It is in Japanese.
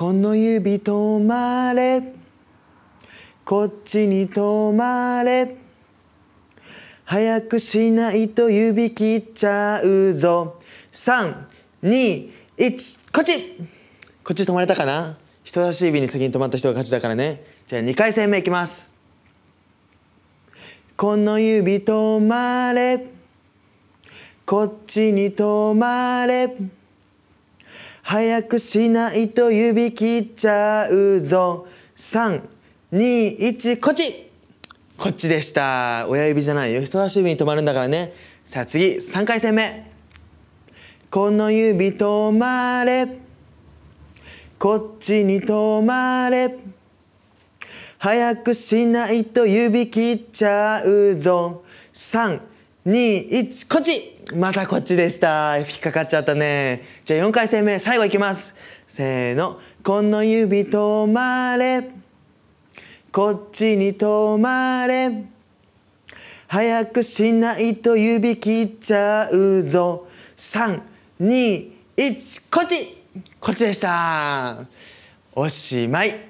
この指止まれこっちに止まれ早くしないと指切っちゃうぞ321こっちこっち止まれたかな人差し指に先に止まった人が勝ちだからねじゃあ2回戦目いきますこの指止まれこっちに止まれ早くしないと指切っちゃうぞ321こっちこっちでした親指じゃないよ人差し指に止まるんだからねさあ次3回戦目この指止まれこっちに止まれ早くしないと指切っちゃうぞ3二一こっちまたこっちでした引っかかっちゃったねじゃあ4回戦目最後いきますせーのこの指止まれこっちに止まれ早くしないと指切っちゃうぞ321こっちこっちでしたおしまい